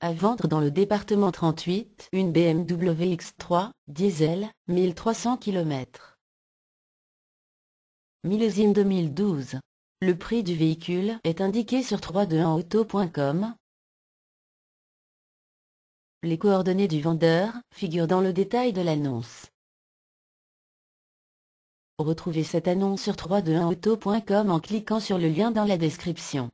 À vendre dans le département 38, une BMW X3, diesel, 1300 km. Millésime 2012. Le prix du véhicule est indiqué sur 321auto.com. Les coordonnées du vendeur figurent dans le détail de l'annonce. Retrouvez cette annonce sur 321auto.com en cliquant sur le lien dans la description.